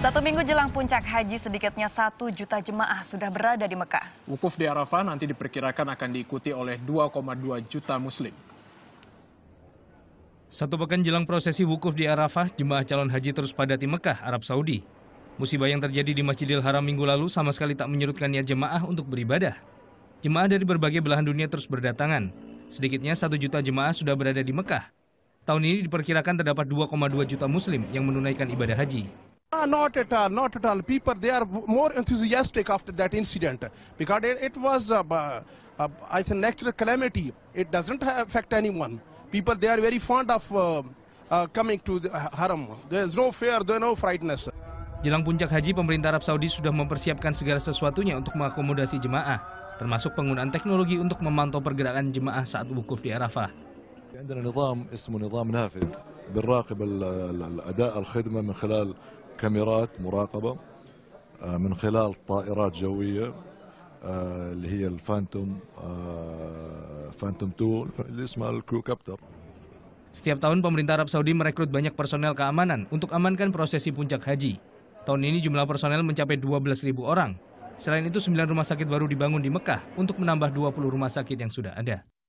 Satu minggu jelang puncak haji, sedikitnya satu juta jemaah sudah berada di Mekah. Wukuf di Arafah nanti diperkirakan akan diikuti oleh 2,2 juta muslim. Satu pekan jelang prosesi wukuf di Arafah, jemaah calon haji terus padati Mekah, Arab Saudi. Musibah yang terjadi di Masjidil Haram minggu lalu sama sekali tak menyurutkan niat jemaah untuk beribadah. Jemaah dari berbagai belahan dunia terus berdatangan. Sedikitnya satu juta jemaah sudah berada di Mekah. Tahun ini diperkirakan terdapat 2,2 juta muslim yang menunaikan ibadah haji. Uh, not at all, not at all. People, they are more enthusiastic after that incident because it, it was, uh, uh, I think, natural calamity. It doesn't affect anyone. People, they are very fond of uh, uh, coming to the uh, haram. There is no fear, there is no frightness. Jelang puncak haji, pemerintah Arab Saudi sudah mempersiapkan segala sesuatunya untuk mengakomodasi jemaah, termasuk penggunaan teknologi untuk memantau pergerakan jemaah saat wukuf di Arafah. عندنا نظام اسمه نظام نافذ بنراقب الاداء الخدمه من خلال كاميرات مراقبة من خلال طائرات جوية اللي هي الفانتوم فانتوم 2 اللي اسمها الكرو كابتر Setiap tahun pemerintah Arab Saudi merekrut banyak personel keamanan untuk amankan prosesi puncak haji. Tahun ini jumlah personel mencapai 12.000 orang. Selain itu, 9 rumah sakit baru dibangun di Mekah untuk menambah 20 rumah sakit yang sudah ada.